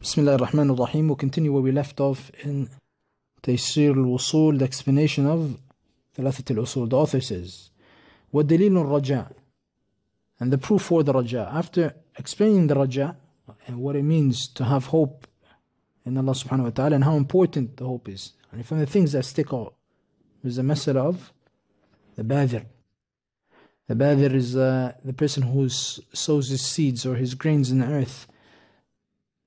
Bismillah ar-Rahman ar-Rahim. We continue where we left off in Taysir al-Wusul, the explanation of Thalathat al-Usul. The author says, وَالدَّلِيلُ raja And the proof for the Raja. After explaining the Raja and what it means to have hope in Allah subhanahu wa ta'ala and how important the hope is. And from the things that stick out is the message of the Badr. The Badr is uh, the person who sows his seeds or his grains in the earth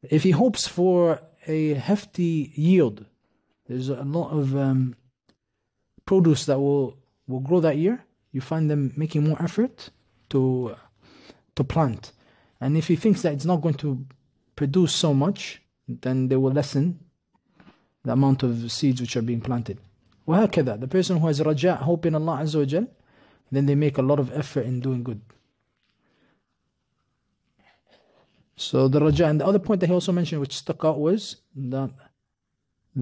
if he hopes for a hefty yield, there's a lot of um, produce that will, will grow that year. You find them making more effort to to plant, and if he thinks that it's not going to produce so much, then they will lessen the amount of seeds which are being planted. وهكذا the person who has raja hope in Allah Azza wa Jal, then they make a lot of effort in doing good. So the Raja. And the other point that he also mentioned, which stuck out, was that uh,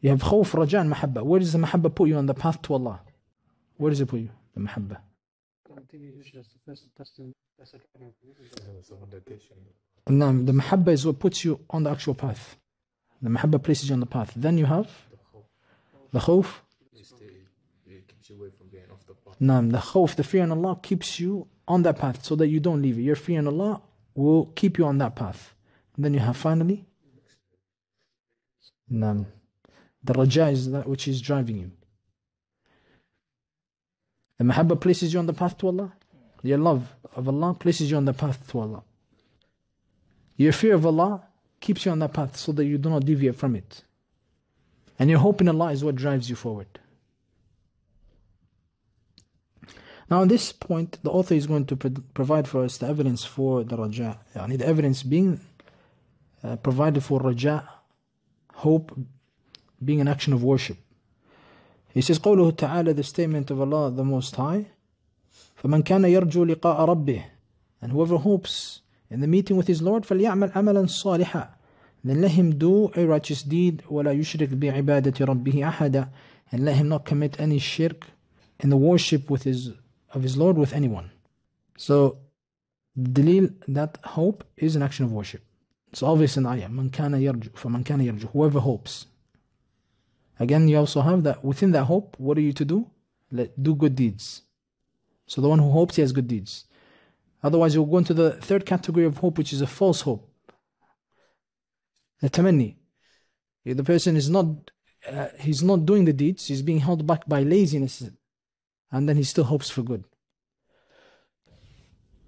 you have khawf, Raja, and Mahabba. Where does the Mahabba put you on the path to Allah? Where does it put you, the Mahabba? No, the Mahabba is what puts you on the actual path. The Mahabba places you on the path. Then you have the khawf. No, the khawf, the fear in Allah keeps you on that path so that you don't leave it. You're fearing Allah will keep you on that path. And then you have finally Nam. The Raja is that which is driving you. The Mahabba places you on the path to Allah. Your love of Allah places you on the path to Allah. Your fear of Allah keeps you on that path so that you do not deviate from it. And your hope in Allah is what drives you forward. Now, on this point, the author is going to pro provide for us the evidence for the raja, yani the evidence being uh, provided for raja, hope being an action of worship. He says, قوله تعالى, the statement of Allah the Most High, فَمَنْ كَانَ يَرْجُو لِقَاءَ رَبِّهِ And whoever hopes in the meeting with his Lord, فَلْيَعْمَلْ عَمَلًا صَالِحًا Then let him do a righteous deed, وَلَا يُشْرِكْ بِعِبَادَةِ رَبِّهِ أَحَدًا And let him not commit any shirk in the worship with his of his Lord with anyone. So, Dalil, that hope is an action of worship. It's obvious in ayah. mankana kana yarju, فَمَنْ كَانَ يَرْجُ Whoever hopes. Again, you also have that within that hope, what are you to do? Let, do good deeds. So the one who hopes, he has good deeds. Otherwise, you'll go into the third category of hope, which is a false hope. The tamani, The person is not, uh, he's not doing the deeds, he's being held back by laziness and then he still hopes for good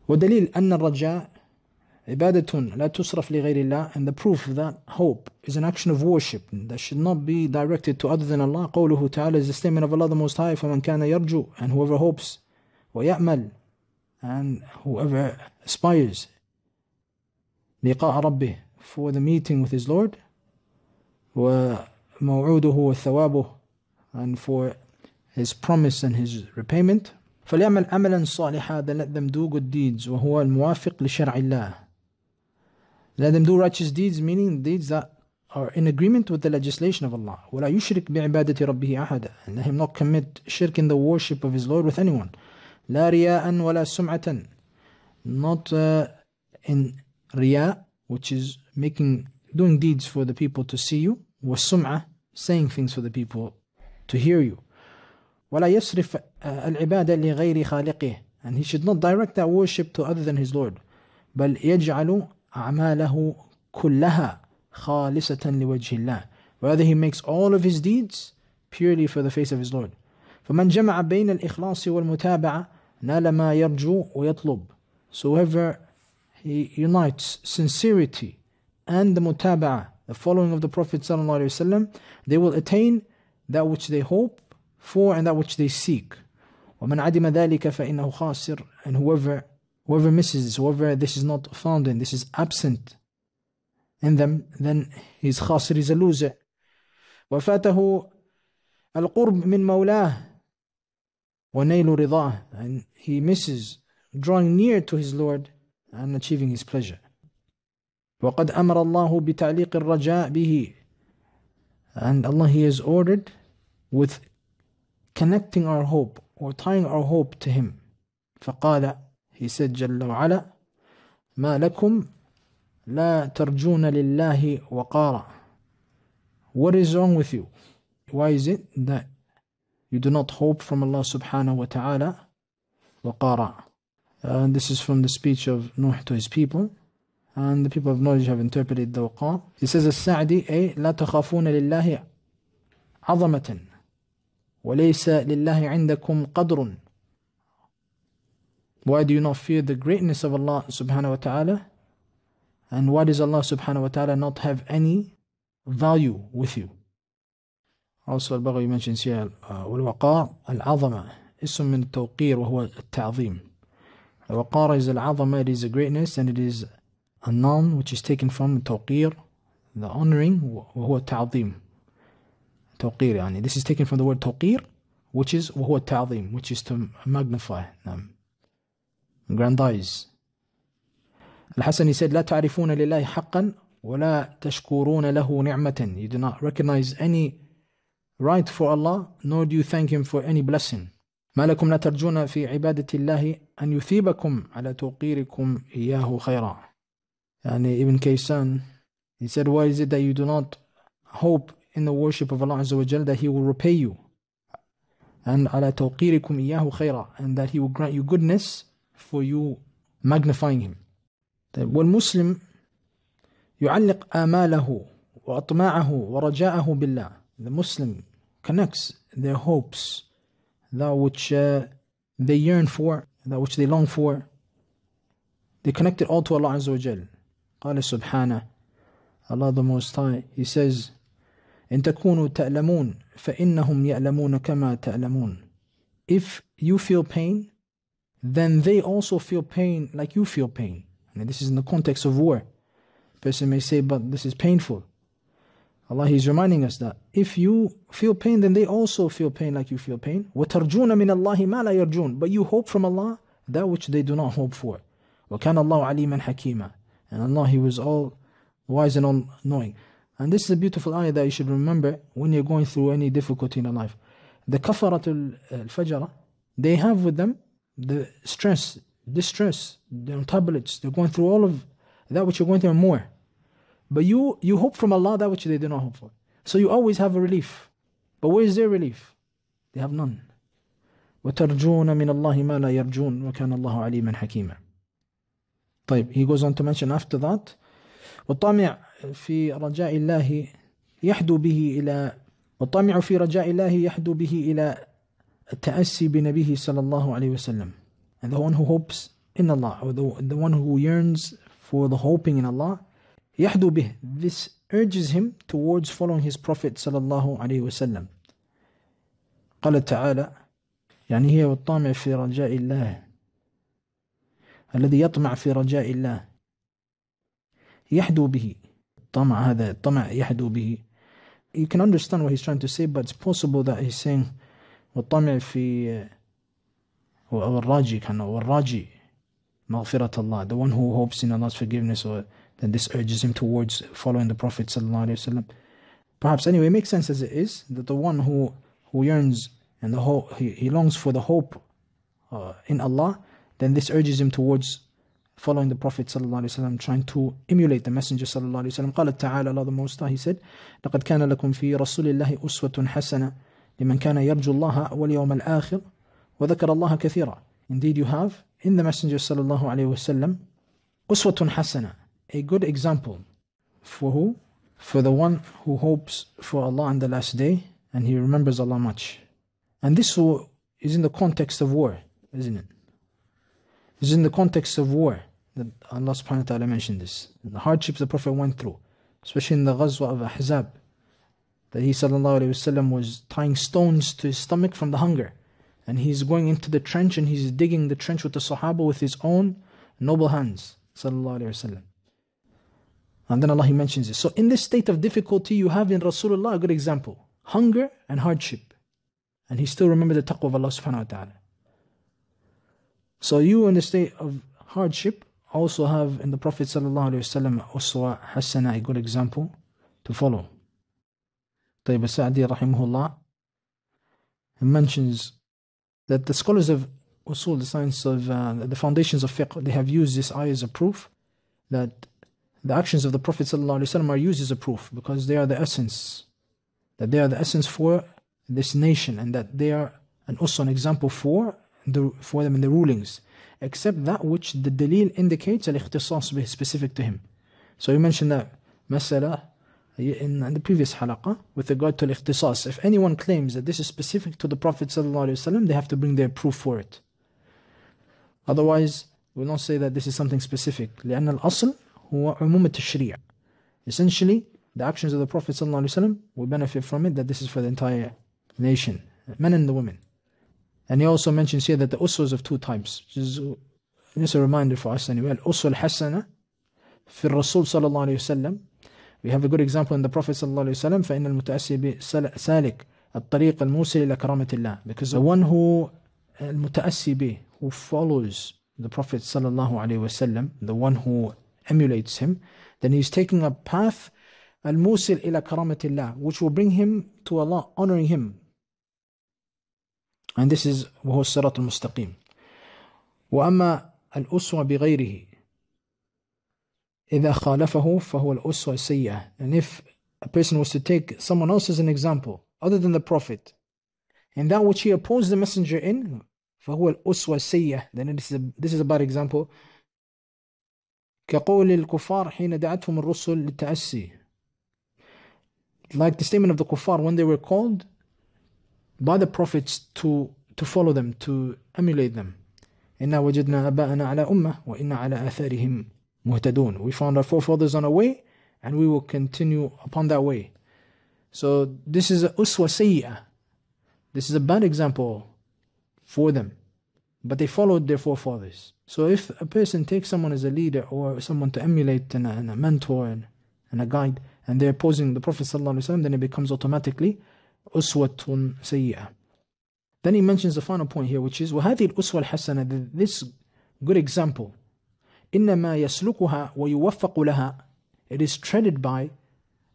ودليل أن الرجاء عبادة لا تصرف لغير الله and the proof of that hope is an action of worship that should not be directed to other than Allah قوله تعالى is the statement of Allah the Most High فمن كان يرجو and whoever hopes وَيَعْمَلُ and whoever aspires لقاء ربه for the meeting with his Lord وموعوده وثوابه and for his promise and his repayment فليعمل عملا صالحا then let them do good deeds وهو الموافق لشرع الله let them do righteous deeds meaning deeds that are in agreement with the legislation of Allah ولا يشرك بعبادة ربه أحدا and let him not commit shirk in the worship of his Lord with anyone لا رياء ولا سمعة not uh, in riya which is making doing deeds for the people to see you والسمعة saying things for the people to hear you ولا يصرف العبادة لغير خالقه and he should not direct that worship to other than his Lord بل يجعل أعماله كلها خالصة لوجه الله rather he makes all of his deeds purely for the face of his Lord فمن جمع بين الإخلاص والمتابعة نال ما يرجو ويطلب so whoever he unites sincerity and the mutabaa the following of the Prophet they will attain that which they hope for and that which they seek. And whoever, whoever misses this, whoever this is not found in, this is absent in them, then he's khasir, he's a loser. وَفَاتَهُ الْقُرْبِ مِنْ مَوْلَاهِ وَنَيْلُ رِضَاهِ And he misses drawing near to his Lord and achieving his pleasure. وقد أمر الله بتعليق الرجاء به and Allah he has ordered with connecting our hope or tying our hope to Him. فقال He said جل وعلا ما لكم لا ترجون لله وقارا What is wrong with you? Why is it that you do not hope from Allah subhanahu wa ta'ala وقارا And this is from the speech of Nuh to his people and the people of knowledge have interpreted the وقار He says السعدي أي لا تخافون لله عظمة وليس لله عندكم قدر Why do you not fear the greatness of Allah subhanahu wa ta'ala? And why does Allah subhanahu wa ta'ala not have any value with you? Also al-Baghawi mentions here والوقار العظمة اسم من التوقير وهو التعظيم الوقار is العظمة it is a greatness and it is a noun which is taken from التوقير the honoring وهو التعظيم توقير يعني this is taken from the word توقير which is وهو التعظيم which is to magnify نعم grandize الحسن said لا تعرفون لله حقا ولا تشكرون له نعمة you do not recognize any right for Allah nor do you thank him for any blessing ما لكم لا ترجون في عبادة الله أن يثيبكم على توقيركم إياه خيرا يعني ابن كيسان he said why is it that you do not hope in the worship of Allah Azza wa Jalla, that He will repay you. And ala tawqirikum iyahu khayra. And that He will grant you goodness for you magnifying Him. That one Muslim يعلق آماله وأطماعه ورجاءه بالله. The Muslim connects their hopes, that which uh, they yearn for, that which they long for. They connect it all to Allah Azza wa Jal. قال سبحانه Allah the Most High, He says, إن تكونوا تألمون فإنهم يألمون كما تألمون If you feel pain, then they also feel pain like you feel pain. And this is in the context of war. A person may say, but this is painful. Allah is reminding us that if you feel pain, then they also feel pain like you feel pain. وَتَرْجُونَ مِنَ اللَّهِ مَا لَا يَرْجُونَ But you hope from Allah that which they do not hope for. وَكَانَ اللَّهُ عَلِيمًا حَكِيمًا And Allah, He was all wise and all knowing. And this is a beautiful ayah that you should remember when you're going through any difficulty in your life. The kafaratul uh, fajr, they have with them the stress, distress, the tablets, they're going through all of that which you're going through and more. But you you hope from Allah that which they do not hope for. So you always have a relief. But where is their relief? They have none. وترجون من الله ما لا يرجون وكان الله عليما حكيما طيب he goes on to mention after that وطمع في رجاء الله يحدو به إلى والطمع في رجاء الله يحدو به إلى التأسي بنبيه صلى الله عليه وسلم and the one who hopes in Allah or the, the one who yearns for the hoping in Allah يحدو به this urges him towards following his prophet صلى الله عليه وسلم قال تعالى يعني هي والطامع في رجاء الله الذي يطمع في رجاء الله يحدو به طمع هذا الطمع يحدو به you can understand what he's trying to say but it's possible that he's saying والطمع في أو كان أو مغفرة الله the one who hopes in Allah's forgiveness or then this urges him towards following the Prophet وسلم. perhaps anyway it makes sense as it is that the one who who yearns and the hope he, he longs for the hope uh, in Allah then this urges him towards following the Prophet وسلم, trying to emulate the Messenger وسلم. قال تعالى Allah the Most High, He said لقد كان لكم في رسول الله أسوة حسنة لمن كان يرجو الله واليوم الآخر وذكر الله كثيرا Indeed you have in the Messenger sallallahu alayhi wasallam uswatun hasana a good example for who for the one who hopes for Allah on the last day and he remembers Allah much and this is in the context of war isn't it is in the context of war that Allah subhanahu wa ta'ala mentioned this. The hardships the Prophet went through, especially in the Ghazwa of Ahzab, that he وسلم, was tying stones to his stomach from the hunger. And he's going into the trench and he's digging the trench with the Sahaba with his own noble hands. And then Allah he mentions this. So in this state of difficulty you have in Rasulullah a good example. Hunger and hardship. And he still remembered the taqwa of Allah subhanahu wa ta'ala. So you in the state of hardship also have in the Prophet wasallam also Hasana a good example to follow. Tayyib Sa'di rahimahullah mentions that the scholars of Usul, the science of uh, the foundations of fiqh, they have used this ayah as a proof that the actions of the Prophet wasallam are used as a proof because they are the essence, that they are the essence for this nation and that they are and also an example for the, for them in the rulings except that which the dalil indicates al-ikhtisas bih specific to him. So you mentioned that masala uh, in, in the previous halaqa with regard to al-ikhtisas. If anyone claims that this is specific to the Prophet ﷺ, they have to bring their proof for it. Otherwise, we will not say that this is something specific. لأن الأصل هو عموم التشريع. Essentially, the actions of the Prophet ﷺ will benefit from it that this is for the entire nation, men and the women. And he also mentions here that the uswas of two types. this just a reminder for us anyway. Al-uswa al-hasana fi Rasul sallallahu alayhi wasallam. We have a good example in the Prophet sallallahu alayhi wasallam. فَإِنَّ الْمُتَأَسِّي سَالِكُ الطريق الْمُوسِي إلى كرامة الله. Because the one who المتأسي who follows the Prophet sallallahu alayhi wasallam, the one who emulates him, then he is taking a path al-musil ila karamatillah, which will bring him to Allah, honoring him, and this is وهو الصراط المستقيم وأما الأسوة بغيره إذا خالفه فهو الأسوة السيئة and if a person was to take someone else as an example other than the Prophet and that which he opposed the messenger in فهو الأسوة السيئة then this is a, this is a bad example كقول الكفار حين دعتهم الرسل للتأسي like the statement of the kuffar when they were called by the prophets to to follow them to emulate them Inna إنا وجدنا ala على wa inna ala atharihim muhtadun. we found our forefathers on a way and we will continue upon that way so this is a uswa sayyi'ah this is a bad example for them but they followed their forefathers so if a person takes someone as a leader or someone to emulate and a, and a mentor and, and a guide and they're opposing the Prophet sallallahu alaihi wasallam, then it becomes automatically أسوة سيئة. Then he mentions the final point here, which is وهذه الأسوة الحسنة, this good example, إنما يسلكها ويوفق لها, it is treaded by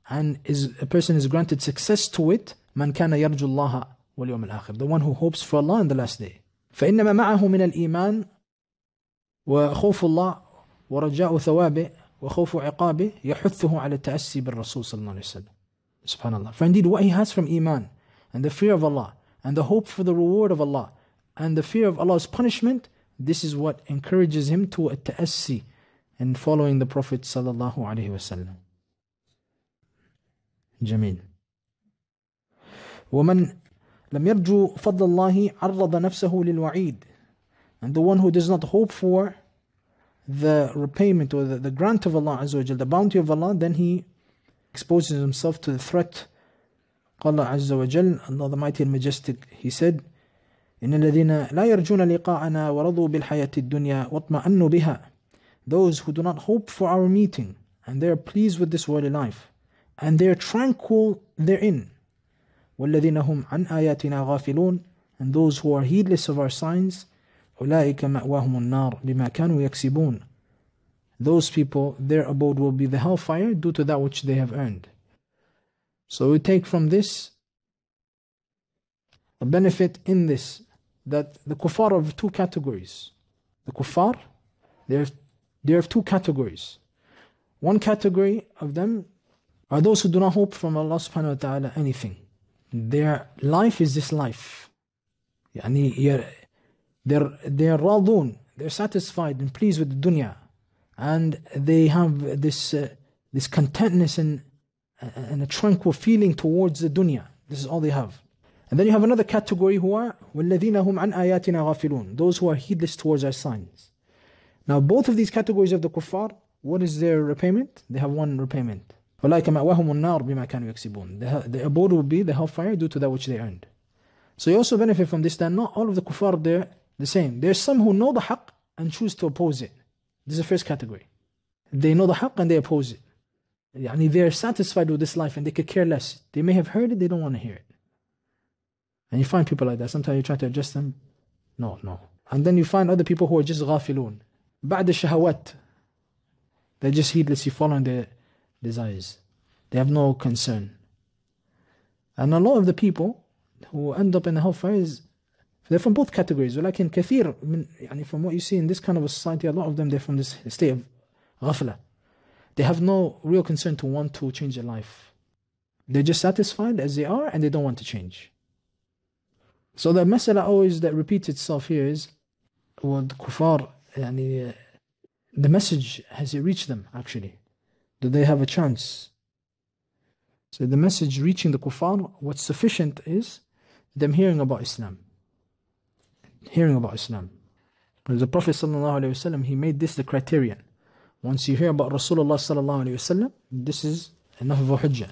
and is, a person is granted success to it من كان يرجو الله واليوم الآخر, the one who hopes for Allah on the last day. فإنما معه من الإيمان وخوف الله ورجاء ثوابه وخوف عقابه يحثه على التأسي بالرسول صلى الله عليه وسلم Subhanallah. For indeed, what he has from Iman and the fear of Allah and the hope for the reward of Allah and the fear of Allah's punishment, this is what encourages him to ta'assi and following the Prophet sallallahu alaihi wasallam. جميل. ومن لم يرجو فضل الله عرض نفسه للوعيد. And the one who does not hope for the repayment or the, the grant of Allah Azza wa the bounty of Allah, then he exposes himself to the threat. Allah Azza wa Jal, Allah the Mighty and Majestic, He said, إن الذين لا يرجون لقاءنا ورضوا بالحياة الدنيا واطمأنوا بها Those who do not hope for our meeting and they are pleased with this worldly life and they are tranquil therein والذين هم عن آياتنا غافلون and those who are heedless of our signs أولئك مأواهم النار بما كانوا يكسبون those people, their abode will be the hellfire due to that which they have earned. So we take from this a benefit in this that the kuffar of two categories. The kuffar, they have, they two categories. One category of them are those who do not hope from Allah subhanahu wa ta'ala anything. Their life is this life. Yani they're, they're radun, they're satisfied and pleased with the dunya and they have this uh, this contentness and uh, and a tranquil feeling towards the dunya. This is all they have. And then you have another category who are وَالَّذِينَ هُمْ عَنْ آيَاتِنَا غَافِلُونَ Those who are heedless towards our signs. Now both of these categories of the kuffar, what is their repayment? They have one repayment. وَلَٰئِكَ مَأْوَاهُمُ النَّارُ بِمَا كَانُوا يَكْسِبُونَ The abode will be the hellfire due to that which they earned. So you also benefit from this that not all of the kuffar they're the same. There's some who know the haqq and choose to oppose it. This is the first category. They know the haqq and they oppose it. Yani they're satisfied with this life and they could care less. They may have heard it, they don't want to hear it. And you find people like that. Sometimes you try to adjust them. No, no. And then you find other people who are just ghafiloon. بعد الشهوات. They're just heedlessly following their desires. They have no concern. And a lot of the people who end up in the hellfire is they're from both categories ولكن كثير من يعني from what you see in this kind of a society a lot of them they're from this state of غفلة they have no real concern to want to change their life they're just satisfied as they are and they don't want to change so the masala always that repeats itself here is والكفار kufar, the message has it reached them actually do they have a chance so the message reaching the kuffar what's sufficient is them hearing about Islam hearing about Islam. the Prophet وسلم, he made this the criterion. Once you hear about Rasulullah sallallahu this is enough of a hujjah.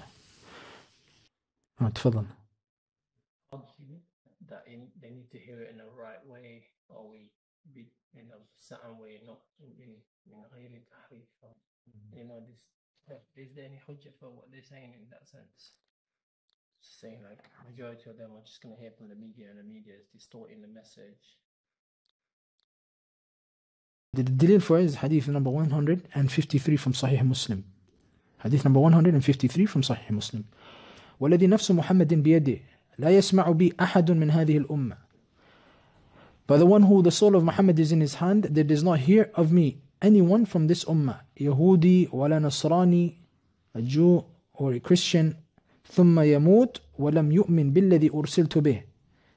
Right, That they need to hear it in the right way, or we be in a certain way, not in in mm-hmm. You know this. Is there any hujjah for what they're saying in that sense? saying like majority of them are just going to hear from the media and the media is distorting the message the dalil for is hadith number 153 from Sahih Muslim hadith number 153 from Sahih Muslim والذي نفس محمد بيده لا يسمع بي أحد من هذه الأمة By the one who the soul of Muhammad is in his hand, that does not hear of me anyone from this ummah, Yahudi, wala Nasrani, a Jew or a Christian, ثم يموت ولم يؤمن بالذي أرسلت به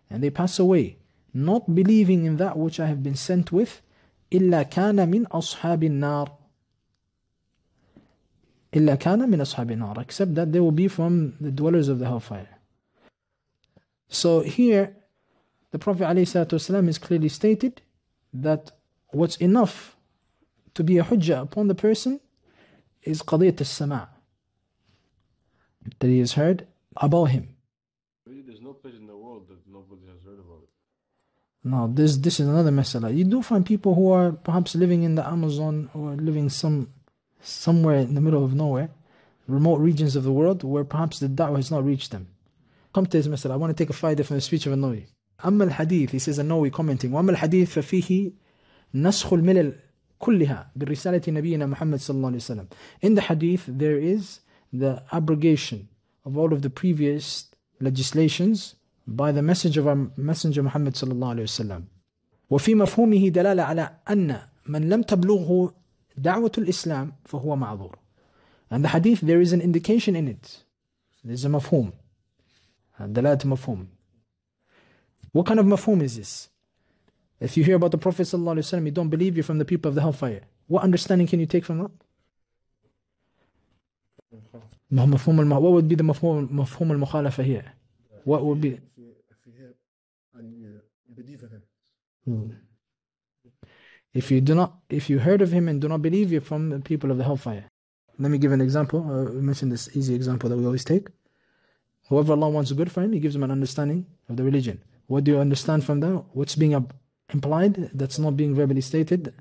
and they pass away not believing in that which I have been sent with إلا كان من أصحاب النار إلا كان من أصحاب النار except that they will be from the dwellers of the hellfire so here the Prophet ﷺ is clearly stated that what's enough to be a hujjah upon the person is قَضِيَةُ السَّمَاعِ that he has heard about him. Really, there's no place in the world that nobody has heard about it. No, this this is another masala. You do find people who are perhaps living in the Amazon or living some somewhere in the middle of nowhere, remote regions of the world where perhaps the da'wah has not reached them. Come to this masala. I want to take a faidah from the speech of Anoyi. Amal hadith. he says nawi commenting وأما الحديث ففيه نسخ الملل كلها برسالة نبينا محمد صلى الله عليه وسلم in the hadith there is the abrogation of all of the previous legislations by the messenger of our messenger Muhammad صلى الله عليه وسلم وفي مفهومه دلالة على أن من لم تبلغه دعوة الإسلام فهو معذور and the hadith there is an indication in it there's a مفهوم دلالة مفهوم what kind of mafhum is this if you hear about the Prophet صلى الله عليه وسلم you don't believe you're from the people of the hellfire what understanding can you take from that ما هو مفهوم الم... what would be the مفهوم مفهوم المخالفة here what would be hmm. if you do not if you heard of him and do not believe you're from the people of the hellfire let me give an example I uh, mentioned this easy example that we always take whoever Allah wants good for him he gives him an understanding of the religion what do you understand from that what's being implied that's not being verbally stated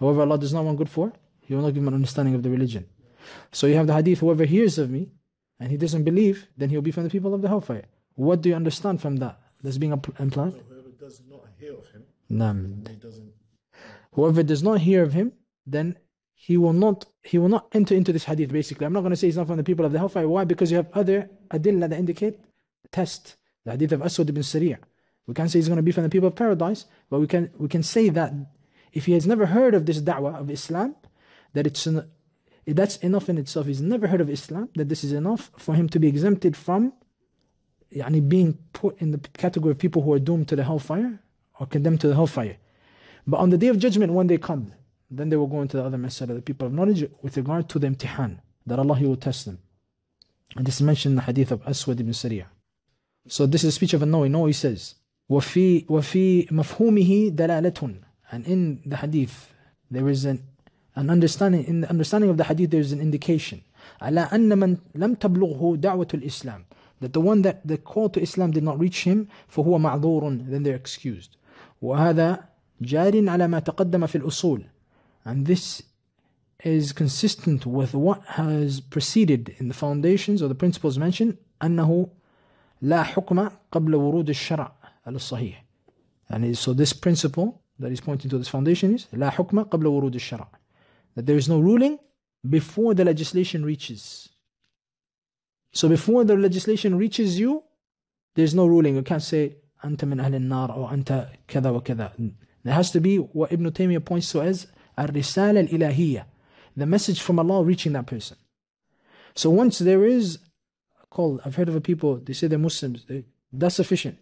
however Allah does not want good for he will not give him an understanding of the religion so you have the hadith, whoever hears of me and he doesn't believe, then he'll be from the people of the hellfire. What do you understand from that? That's being implied. whoever does not hear of him, Nam. Whoever does not hear of him, then he will not he will not enter into this hadith. Basically, I'm not going to say he's not from the people of the hellfire. Why? Because you have other adillah that indicate test. The hadith of Aswad ibn Sariya. We can't say he's going to be from the people of paradise, but we can we can say that if he has never heard of this da'wah of Islam, that it's an that's enough in itself. He's never heard of Islam, that this is enough for him to be exempted from يعني, being put in the category of people who are doomed to the hellfire or condemned to the hellfire. But on the day of judgment, when they come, then they will go into the other masala, the people of knowledge, with regard to the imtihan, that Allah will test them. And this is mentioned in the hadith of Aswad ibn Sariya. So this is a speech of An-Nawi. he says, وَفِي, وَفِي مَفْهُومِهِ دَلَالَةٌ And in the hadith, there is an and understanding in the understanding of the hadith, there is an indication. على that the one that the call to Islam did not reach him for فهو معذور then they're excused وهذا جار على ما تقدم في الأصول and this is consistent with what has preceded in the foundations or the principles mentioned أنه لا حكم قبل ورود الشرع على الصحيح and so this principle that is pointing to this foundation is لا حكم قبل ورود الشرع that there is no ruling before the legislation reaches. So before the legislation reaches you, there's no ruling. You can't say أنت من أهل النار أو أنت كذا وكذا. There has to be what Ibn Taymiyyah points to as الرسالة الإلهية, the message from Allah reaching that person. So once there is called, I've heard of people, they say they're Muslims, they, that's sufficient.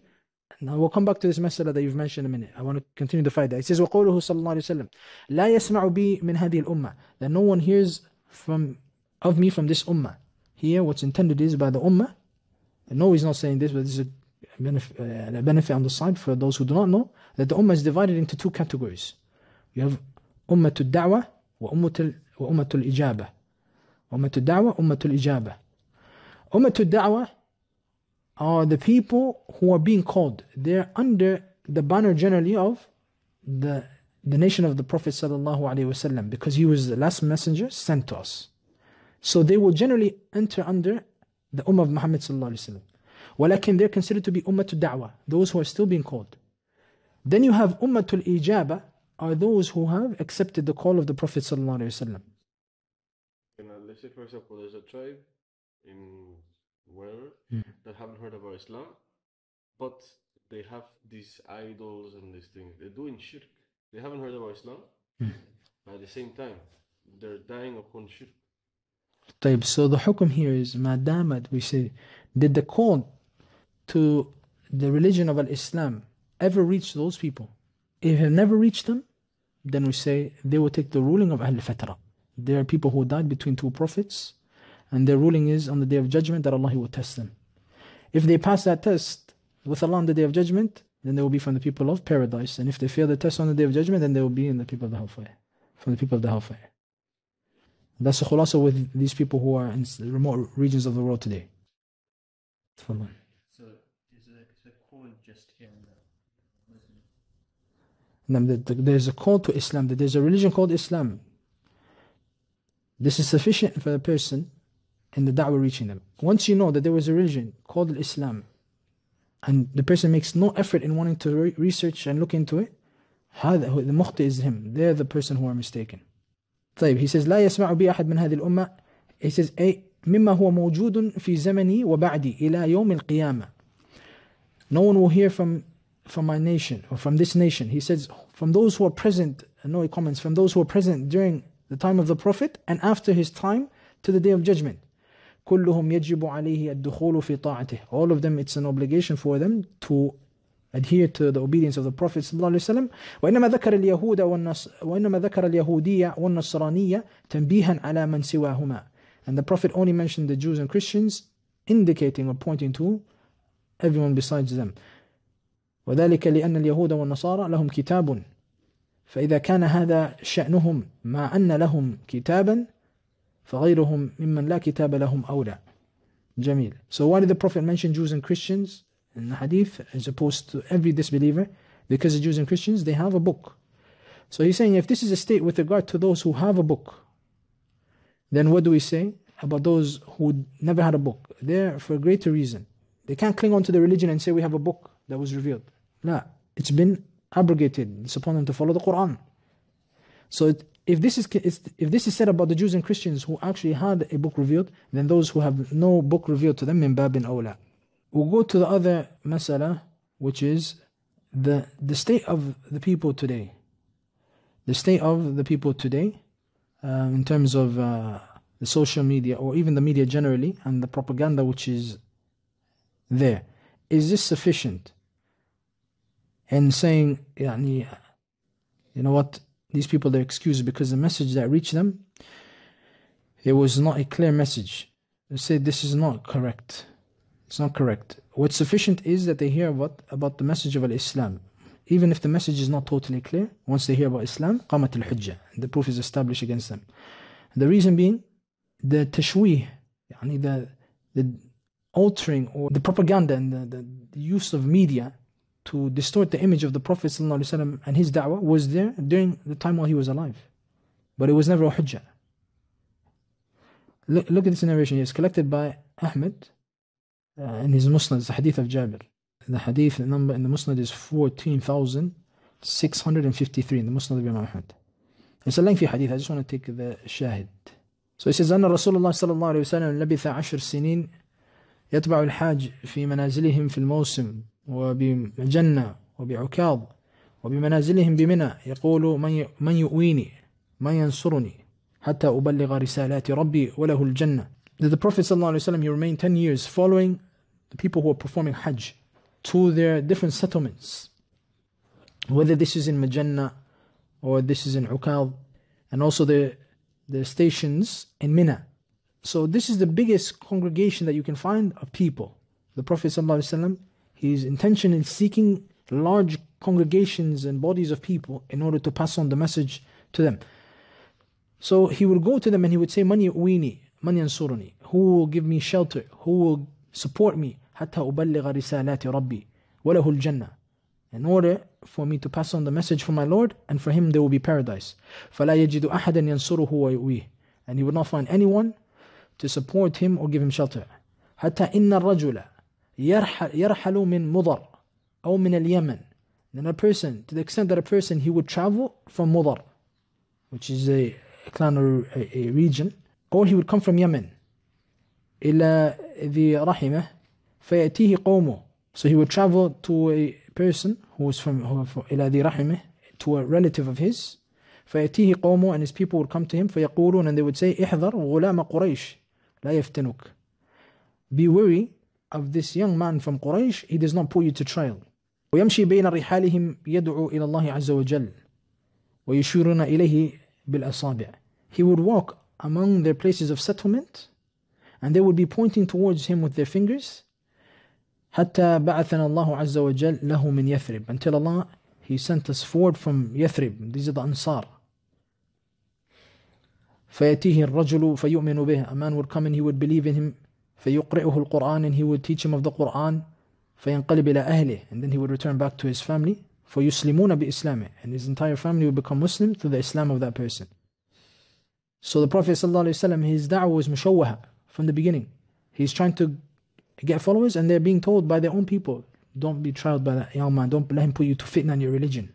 Now we'll come back to this masala that you've mentioned in a minute. I want to continue the fight there. It says, وَقَوْلُهُ صلى الله عليه وسلم لا يسمع بي من هذه الأمة That no one hears from of me from this ummah. Here what's intended is by the ummah. And no, he's not saying this, but this is a benefit, uh, a benefit on the side for those who do not know that the ummah is divided into two categories. You have ummah to da'wah وأمة وأمة الإجابة. أمة الدعوة أمة الإجابة. أمة الدعوة are the people who are being called. They're under the banner generally of the the nation of the Prophet وسلم, because he was the last messenger sent to us. So they will generally enter under the Ummah of Muhammad. Walakin they're considered to be Ummah to Da'wah, those who are still being called. Then you have Ummah to Ijaba, are those who have accepted the call of the Prophet. Sallallahu Alaihi Wasallam. Let's say, for example, there's a tribe in well mm. that haven't heard about Islam, but they have these idols and these things. They're doing shirk. They haven't heard about Islam. Mm. At the same time, they're dying upon shirk. طيب, so the hukum here is madamad. We say, did the call to the religion of al Islam ever reach those people? If it never reached them, then we say they will take the ruling of al Fatra. There are people who died between two prophets and their ruling is on the day of judgment that Allah will test them. If they pass that test with Allah on the day of judgment, then they will be from the people of paradise. And if they fail the test on the day of judgment, then they will be in the people of the hellfire. From the people of the hellfire. That's the khulasa with these people who are in remote regions of the world today. So is a, call just here There's a call to Islam. There's a religion called Islam. This is sufficient for a person and the da'wah reaching them. Once you know that there was a religion called Islam, and the person makes no effort in wanting to re research and look into it, the muhti is him. They're the person who are mistaken. طيب he says لا يسمع بي أحد من هذه الأمة he says أي مما هو موجود في زمني وبعدي إلى يوم القيامة no one will hear from from my nation or from this nation he says from those who are present no he comments from those who are present during the time of the prophet and after his time to the day of judgment كلهم يجب عليه الدخول في طاعته all of them it's an obligation for them to adhere to the obedience of the Prophet صلى الله عليه وسلم وإنما ذكر اليهود والنص وإنما ذكر اليهودية والنصرانية تنبيها على من سواهما and the Prophet only mentioned the Jews and Christians indicating or pointing to everyone besides them وذلك لأن اليهود والنصارى لهم كتاب فإذا كان هذا شأنهم مع أن لهم كتابا فغيرهم ممن لا كتاب لهم أولى جميل so why did the Prophet mention Jews and Christians in the hadith as opposed to every disbeliever because the Jews and Christians they have a book so he's saying if this is a state with regard to those who have a book then what do we say about those who never had a book they're for a greater reason they can't cling on to the religion and say we have a book that was revealed no it's been abrogated it's upon them to follow the Quran so it, if this is if this is said about the Jews and Christians who actually had a book revealed, then those who have no book revealed to them min babin awla. We'll go to the other masala, which is the the state of the people today. The state of the people today, uh, in terms of uh, the social media or even the media generally and the propaganda which is there, is this sufficient? And saying, you know what? these people their excuse because the message that reached them, it was not a clear message. They say this is not correct. It's not correct. What's sufficient is that they hear what about the message of Islam. Even if the message is not totally clear, once they hear about Islam, qamat al-hujjah, the proof is established against them. The reason being, the tashweeh, yani the, the altering or the propaganda and the, the use of media to distort the image of the Prophet and his da'wah was there during the time while he was alive. But it was never a hujjah. Look, look at this narration. It's collected by Ahmed uh, in his Musnad, the hadith of Jabir. The hadith the number in the Musnad is 14,653 in the Musnad of Imam Ahmad. It's a lengthy hadith. I just want to take the shahid. So he says, أن رسول الله صلى الله عليه وسلم لبث عشر سنين يتبع الحاج في منازلهم في الموسم وبجنة وبعكاظ وبمنازلهم بمنى يقول من من يؤويني من ينصرني حتى أبلغ رسالات ربي وله الجنة the Prophet ﷺ he remained 10 years following the people who are performing Hajj to their different settlements whether this is in Majanna or this is in Uqal and also the the stations in Mina so this is the biggest congregation that you can find of people the Prophet ﷺ his intention in seeking large congregations and bodies of people in order to pass on the message to them. So he would go to them and he would say, Mani uini, mani ansuruni, who will give me shelter, who will support me, Hatta أبلغ risalati Rabbi, walahu jannah in order for me to pass on the message from my Lord and for him there will be paradise فلا يجد أحدا ينصره ويؤويه and he would not find anyone to support him or give him shelter حتى إن الرجل يرحل من مضر أو من اليمن then a person to the extent that a person he would travel from Mudar which is a clan or a, a region or he would come from Yemen إلى ذي رحمة فيأتيه قومه so he would travel to a person who was from إلى ذي رحمة to a relative of his فيأتيه قومه and his people would come to him فيقولون and they would say احذر غلام قريش لا يفتنك be wary of this young man from Quraysh, he does not put you to trial. ويمشي بين رحالهم يدعو إلى الله عز وجل إليه بالأصابع He would walk among their places of settlement and they would be pointing towards him with their fingers حتى بعثنا الله عز وجل له من يثرب until Allah he sent us forward from يثرب these are the Ansar فيأتيه الرجل فيؤمن به a man would come and he would believe in him فيقرئه القرآن and he would teach him of the Quran فينقلب إلى أهله and then he would return back to his family فيسلمون بإسلامه and his entire family would become Muslim through the Islam of that person so the Prophet ﷺ his da'wah was مشوهة from the beginning he's trying to get followers and they're being told by their own people don't be tried by that young man don't let him put you to fitna in your religion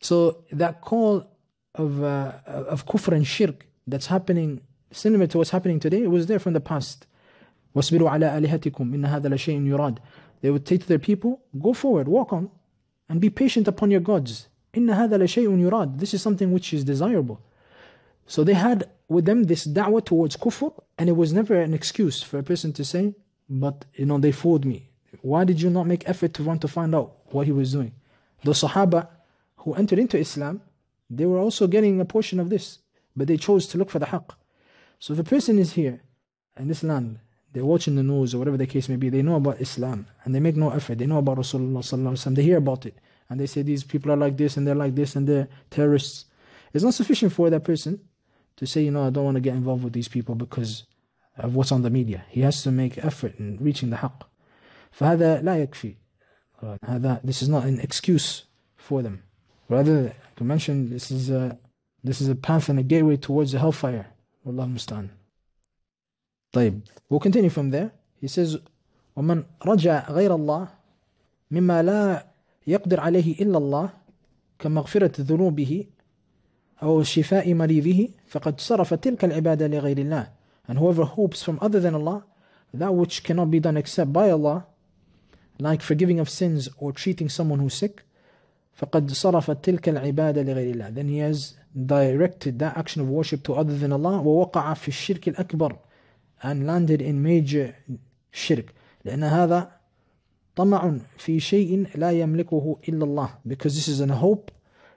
so that call of uh, of kufr and shirk that's happening similar to what's happening today, it was there from the past. وَاصْبِرُوا عَلَىٰ آلِهَتِكُمْ إِنَّ هَذَا لَشَيْءٍ يُرَادٍ They would say to their people, go forward, walk on, and be patient upon your gods. إِنَّ هَذَا لَشَيْءٌ يُرَادٍ This is something which is desirable. So they had with them this da'wah towards kufr, and it was never an excuse for a person to say, but you know, they fooled me. Why did you not make effort to want to find out what he was doing? The Sahaba who entered into Islam, they were also getting a portion of this, but they chose to look for the haqq. So if a person is here in this land, they're watching the news or whatever the case may be, they know about Islam and they make no effort. They know about Rasulullah, they hear about it and they say these people are like this and they're like this and they're terrorists. It's not sufficient for that person to say, you know, I don't want to get involved with these people because of what's on the media. He has to make effort in reaching the haqq. فهذا لا يكفي. هذا, this is not an excuse for them. Rather, like I mentioned, this is a, this is a path and a gateway towards the hellfire. والله المستعان طيب هو continue from there he says ومن رجع غير الله مما لا يقدر عليه إلا الله كمغفرة ذنوبه أو شفاء مريضه فقد صرف تلك العبادة لغير الله and whoever hopes from other than Allah that which cannot be done except by Allah like forgiving of sins or treating someone who's sick فقد صرفت تلك العبادة لغير الله then he has directed that action of worship to other than Allah ووقع في الشرك الأكبر and landed in major shirk لأن هذا طمع في شيء لا يملكه إلا الله because this is a hope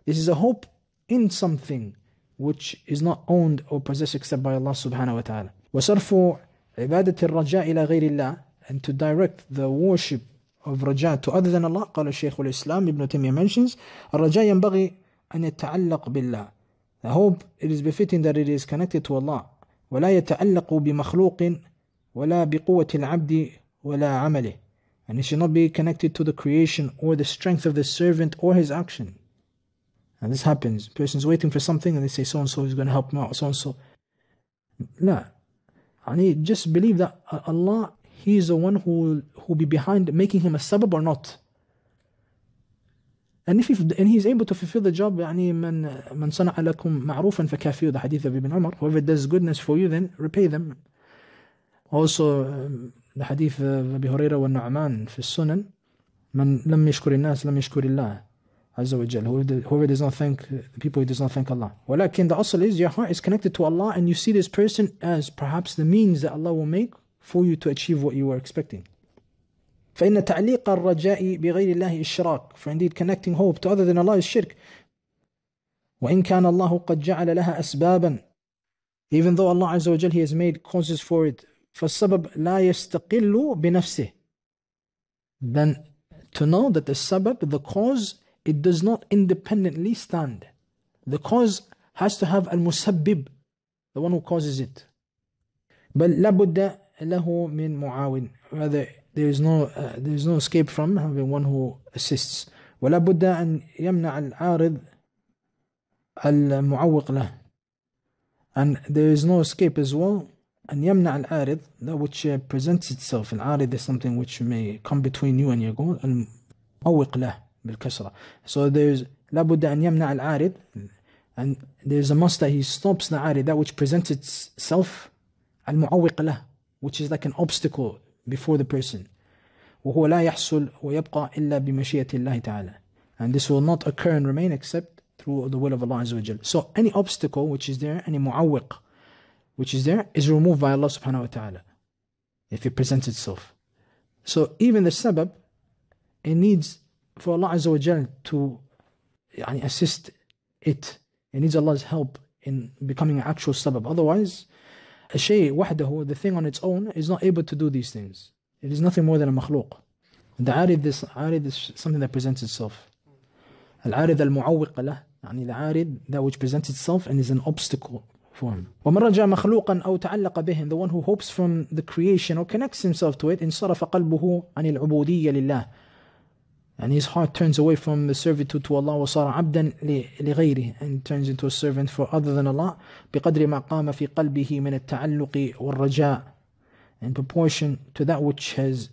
this is a hope in something which is not owned or possessed except by Allah subhanahu wa ta'ala وصرف عبادة الرجاء إلى غير الله and to direct the worship of raja to other than Allah قال الشيخ الإسلام Ibn تيمية mentions الرجاء ينبغي أن يتعلق بالله I hope it is befitting that it is connected to Allah ولا يتعلق بمخلوق ولا بقوة العبد ولا عمله and it should not be connected to the creation or the strength of the servant or his action and this happens person's waiting for something and they say so and so is going to help me out so and so no I mean, just believe that Allah he is the one who will who be behind making him a sabab or not. And if he, and he is able to fulfill the job, يعني من من صنع لكم معروفا فكافئوا the hadith of Ibn Umar. Whoever does goodness for you, then repay them. Also um, the hadith of Abi Huraira والنعمان في Sunan. من لم يشكر الناس لم يشكر الله عز وجل. Whoever, whoever does not thank the people, he does not thank Allah. ولكن the asl is your heart is connected to Allah and you see this person as perhaps the means that Allah will make for you to achieve what you were expecting. فإن تعليق الرجاء بغير الله إشراك for indeed connecting hope to other than Allah is shirk وإن كان الله قد جعل لها أسبابا even though Allah Azza wa Jal He has made causes for it فالسبب لا يستقل بنفسه then to know that the sabab, the cause, it does not independently stand. The cause has to have al musabbib, the one who causes it. بل لابد له من معاون rather there is no uh, there is no escape from having one who assists ولا بد أن يمنع العارض المعوق له and there is no escape as well أن يمنع العارض that which uh, presents itself العارض is something which may come between you and your goal المعوق له بالكسرة so there is لا بد أن يمنع العارض and there is a must that he stops the عارض that which presents itself المعوق له which is like an obstacle before the person وهو لا ويبقى إلا الله تعالى and this will not occur and remain except through the will of Allah Azza wa Jal. So any obstacle which is there, any mu'awwiq which is there, is removed by Allah subhanahu wa ta'ala if it presents itself. So even the sabab, it needs for Allah Azza wa Jal to assist it. It needs Allah's help in becoming an actual sabab. Otherwise, الشيء وحده the thing on its own is not able to do these things it is nothing more than a مخلوق the عارض is, عارض is something that presents itself العارض المعوق له يعني the عارض that which presents itself and is an obstacle for him ومن رجع مخلوقا أو تعلق به the one who hopes from the creation or connects himself to it انصرف قلبه عن العبودية لله and his heart turns away from the servitude to Allah وصار عبدا لغيره and turns into a servant for other than Allah بقدر ما قام في قلبه من التعلق والرجاء in proportion to that which has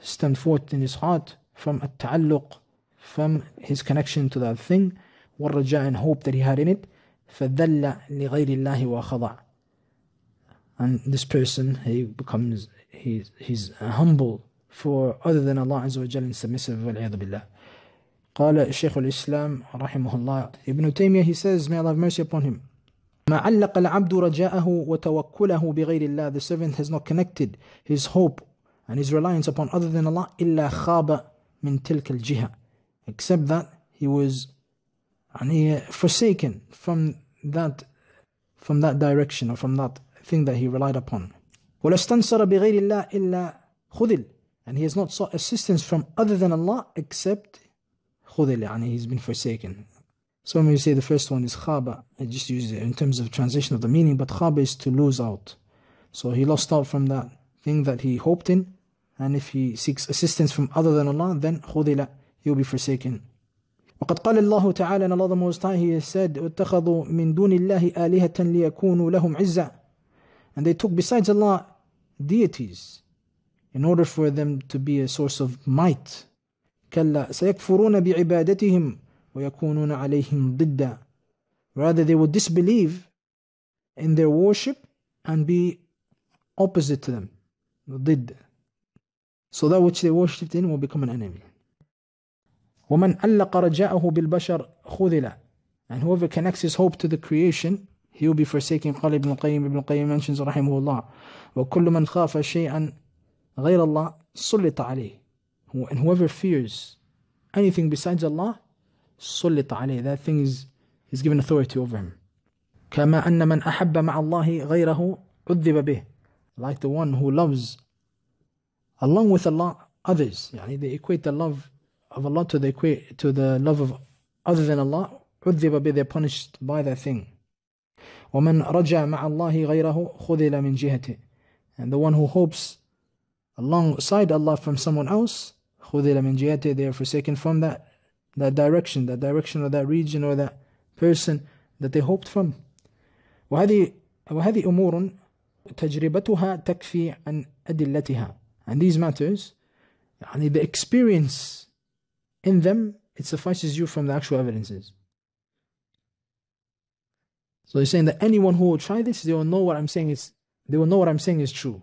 stemmed forth in his heart from التعلق from his connection to that thing والرجاء and hope that he had in it فذل لغير الله وخضع and this person he becomes he, he's humble for other than Allah Azza wa Jal in submissive billah. قال الشيخ الإسلام رحمه الله ابن تيمية he says may Allah have mercy upon him ما علق العبد رجاءه وتوكله بغير الله the servant has not connected his hope and his reliance upon other than Allah إلا خاب من تلك الجهة except that he was and he forsaken from that from that direction or from that thing that he relied upon ولا استنصر بغير الله إلا خذل and he has not sought assistance from other than Allah except خذل يعني he's been forsaken so when you say the first one is khaba I just use it in terms of translation of the meaning but khaba is to lose out so he lost out from that thing that he hoped in and if he seeks assistance from other than Allah then خذل he will be forsaken وقد قال الله تعالى and Allah Most High he said من دون الله آلهة ليكونوا لهم عزة and they took besides Allah deities in order for them to be a source of might كلا سيكفرون بعبادتهم ويكونون عليهم rather they will disbelieve in their worship and be opposite to them so that which they worshipped in will become an enemy ومن ألق رجاءه بالبشر خذل and whoever connects his hope to the creation he will be forsaken قال ابن القيم ابن القيم mentions رحمه الله وكل من خاف شيئا غير الله سلط عليه and whoever fears anything besides Allah سلط عليه that thing is is given authority over him كما أن من أحب مع الله غيره عذب به like the one who loves along with Allah others يعني they equate the love of Allah to the equate to the love of other than Allah عذب به they're punished by that thing ومن رجع مع الله غيره خذل من جهته and the one who hopes alongside Allah from someone else, they are forsaken from that, that direction, that direction or that region or that person that they hoped from. وهذه وهذه أمور تجربتها تكفي عن أدلتها and these matters يعني the experience in them it suffices you from the actual evidences so he's saying that anyone who will try this they will know what I'm saying is they will know what I'm saying is true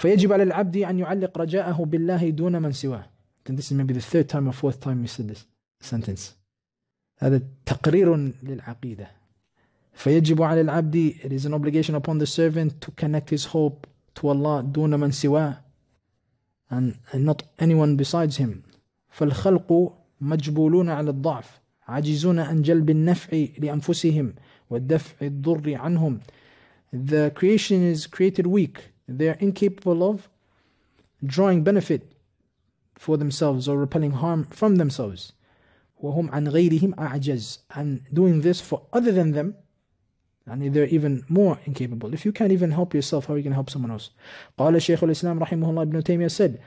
فيجب على العبد أن يعلق رجاءه بالله دون من سواه then this is maybe the third time or fourth time we said this sentence هذا تقرير للعقيدة فيجب على العبد it is an obligation upon the servant to connect his hope to Allah دون من سواه and, and not anyone besides him فالخلق مجبولون على الضعف عاجزون عن جلب النفع لأنفسهم والدفع الضر عنهم the creation is created weak They are incapable of drawing benefit for themselves or repelling harm from themselves. وهم عن غيرهم أعجز and doing this for other than them and they're even more incapable. If you can't even help yourself, how are you going to help someone else? قال الشيخ الإسلام رحمه الله ابن تيمية said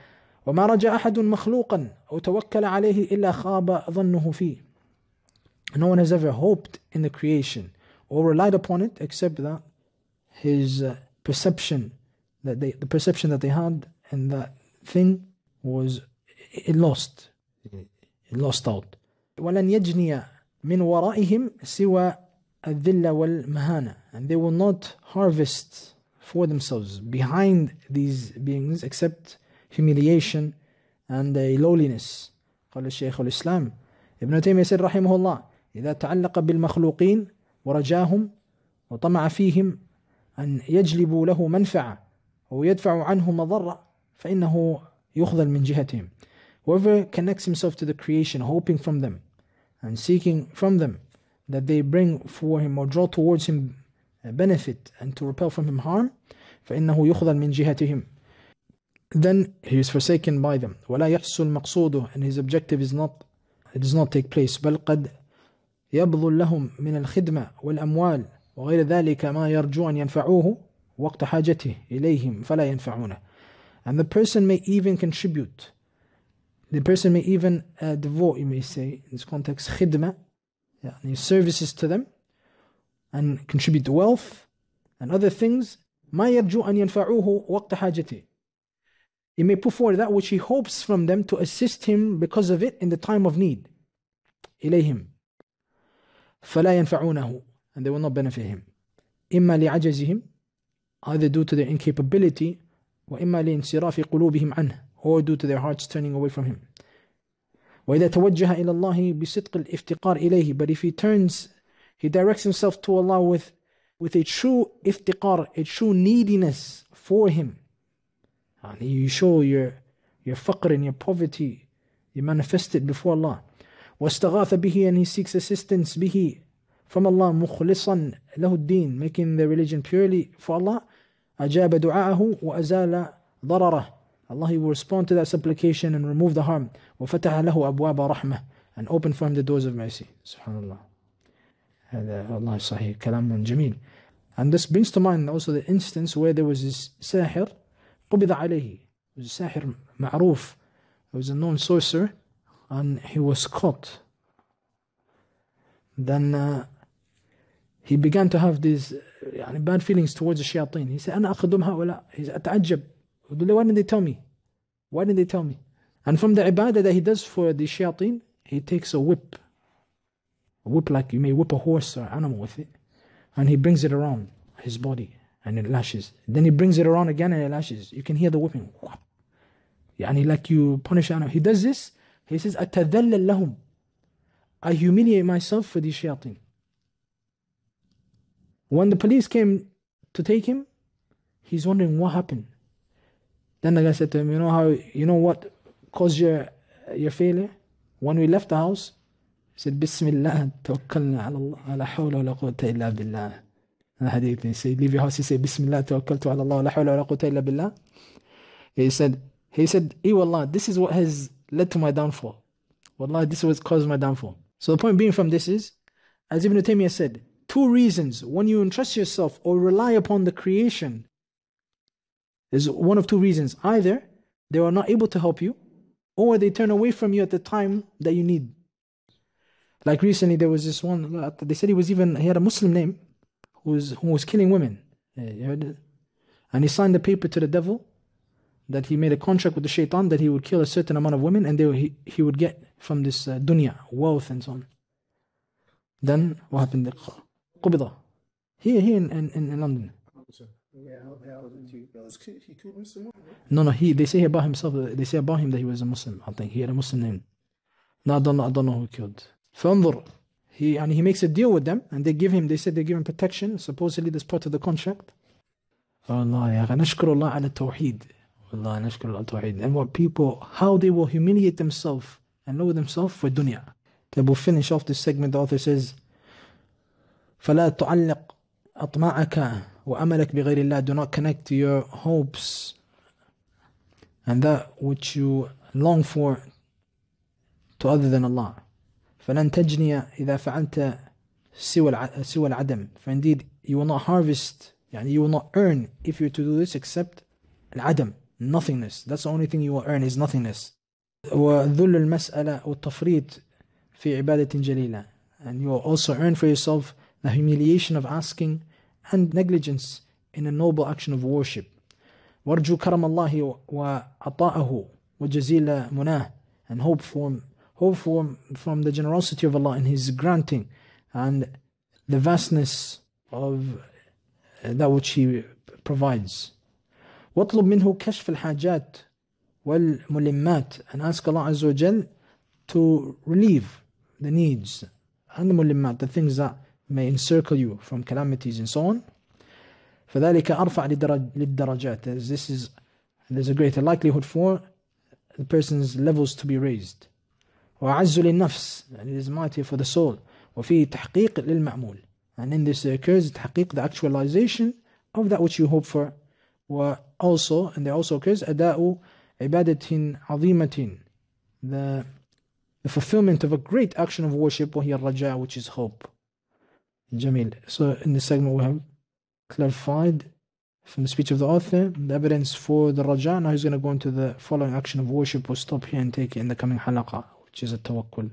وما رجع أحد مخلوقا أو توكل عليه إلا خاب ظنه فيه No one has ever hoped in the creation or relied upon it except that his uh, perception that they the perception that they had and that thing was it lost it lost out ولن يجني من ورائهم سوى الذل والمهانة and they will not harvest for themselves behind these beings except humiliation and a lowliness قال الشيخ الإسلام ابن تيمية said رحمه الله إذا تعلق بالمخلوقين ورجاهم وطمع فيهم أن يجلبوا له منفعة ويدفع عنه مضرة فإنه يخذل من جهتهم Whoever connects himself to the creation hoping from them and seeking from them that they bring for him or draw towards him benefit and to repel from him harm فإنه يخذل من جهتهم then he is forsaken by them ولا يحصل مقصوده and his objective is not it does not take place بل قد يبذل لهم من الخدمة والأموال وغير ذلك ما يرجو أن ينفعوه and the person may even contribute the person may even uh, devote you may say in this context خدمة يعني services to them and contribute wealth and other things He may put forward that which he hopes from them to assist him because of it in the time of need. إليهم فلا ينفعونه and they will not benefit him. إما لعجزهم either due to their incapability or due to their hearts turning away from him but if he turns he directs himself to Allah with with a true iftiqar a true neediness for him and you show your your faqr and your poverty you manifest it before Allah به and he seeks assistance به from Allah مخلصا له الدين making the religion purely for Allah أجاب دعاءه وأزال ضرره Allah he will respond to that supplication and remove the harm وفتح له أبواب رحمة and open for him the doors of mercy سبحان الله هذا الله صحيح كلام جميل and this brings to mind also the instance where there was this ساحر قبض عليه it was a ساحر معروف it was a known sorcerer and he was caught then uh, he began to have these يعني bad feelings towards الشياطين he said انا اخدم هؤلاء he said, اتعجب يقول why didn't they tell me why didn't they tell me and from the ibadah that he does for the shayateen he takes a whip a whip like you may whip a horse or animal with it and he brings it around his body and it lashes then he brings it around again and it lashes you can hear the whipping يعني like you punish animal he does this he says أتذلل لهم I humiliate myself for the shayateen when the police came to take him, he's wondering what happened. Then the guy said to him, "You know how? You know what caused your your failure? When we left the house, he said, Bismillah, tawakkalna ala Allah, la hawla wa la quwwata illa billah." the hadith, he said, "Leave your house." He said, "Bismillah, tawakkaltu ala Allah, la hawla wa la quwwata illa billah." He said, "He said, Allah, this is what has led to my downfall. Wallah, this was caused my downfall." So the point being from this is, as Ibn Taymiyyah said, two reasons when you entrust yourself or rely upon the creation. There's one of two reasons. Either they are not able to help you, or they turn away from you at the time that you need. Like recently, there was this one. They said he was even he had a Muslim name, who was who was killing women. And he signed a paper to the devil that he made a contract with the shaitan that he would kill a certain amount of women and they he, he would get from this uh, dunya wealth and so on. Then what happened? قبض here in in, in London. No, no. He they say about himself. They say about him that he was a Muslim. I think he had a Muslim name. No, I don't know. I don't know who killed. فانظر he and he makes a deal with them and they give him they said they give him protection supposedly this part of the contract Allah يا أخي نشكر الله على التوحيد والله نشكر الله التوحيد and what people how they will humiliate themselves and lower themselves for dunya They will finish off this segment the author says فلا تعلق أطماعك وأملك بغير الله do not connect your hopes and that which you long for to other than Allah فلن تجني إذا فعلت سوى سوى العدم for indeed you will not harvest يعني you will not earn if you to do this except العدم nothingness that's the only thing you will earn is nothingness وذل المسألة والتفريط في عبادة جليلة and you will also earn for yourself the humiliation of asking, and negligence in a noble action of worship. وارجو كرم الله وعطاءه وجزيل مناه and hope for hope for from the generosity of Allah and His granting and the vastness of uh, that which He provides. واطلب منه كشف الحاجات والملمات and ask Allah Azza wa Jal to relieve the needs and the mulimmat, the things that may encircle you from calamities and so on فذلك أرفع للدرجات this is there's a greater likelihood for the person's levels to be raised وأعز للنفس and it is mighty for the soul وَفِي تحقيق للمعمول and in this occurs تحقيق the actualization of that which you hope for also and there also occurs أداء عبادة عظيمة the the fulfillment of a great action of worship وهي الرجاء which is hope so in this segment we have clarified from the speech of the author the evidence for the Raja now he's going to go into the following action of worship we'll stop here and take it in the coming halaqa which is a tawakkul